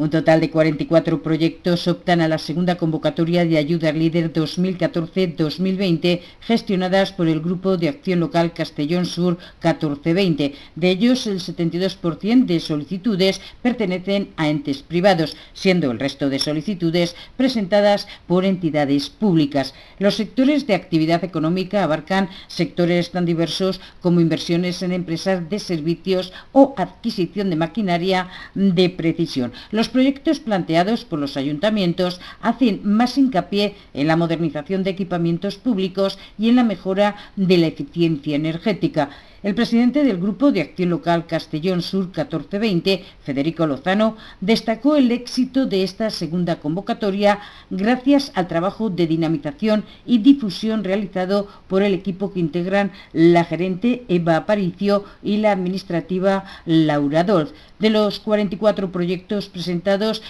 Un total de 44 proyectos optan a la segunda convocatoria de Ayuda Líder 2014-2020 gestionadas por el Grupo de Acción Local Castellón Sur 1420. De ellos, el 72% de solicitudes pertenecen a entes privados, siendo el resto de solicitudes presentadas por entidades públicas. Los sectores de actividad económica abarcan sectores tan diversos como inversiones en empresas de servicios o adquisición de maquinaria de precisión. Los proyectos planteados por los ayuntamientos hacen más hincapié en la modernización de equipamientos públicos y en la mejora de la eficiencia energética. El presidente del Grupo de Acción Local Castellón Sur 1420, Federico Lozano, destacó el éxito de esta segunda convocatoria gracias al trabajo de dinamización y difusión realizado por el equipo que integran la gerente Eva Aparicio y la administrativa Laura Dolz. De los 44 proyectos presentados,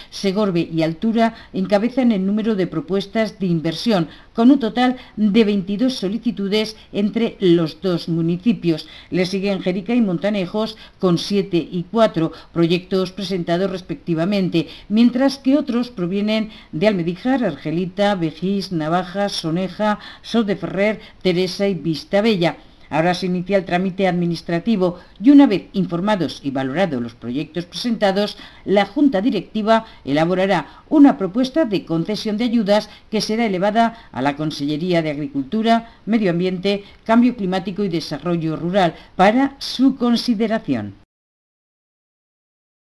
Segorbe y Altura encabezan el número de propuestas de inversión, con un total de 22 solicitudes entre los dos municipios. Le siguen Jerica y Montanejos con 7 y 4 proyectos presentados respectivamente, mientras que otros provienen de Almedíjar, Argelita, Vejís, Navajas, Soneja, Sot de Ferrer, Teresa y Vistabella. Ahora se inicia el trámite administrativo y una vez informados y valorados los proyectos presentados, la Junta Directiva elaborará una propuesta de concesión de ayudas que será elevada a la Consellería de Agricultura, Medio Ambiente, Cambio Climático y Desarrollo Rural para su consideración.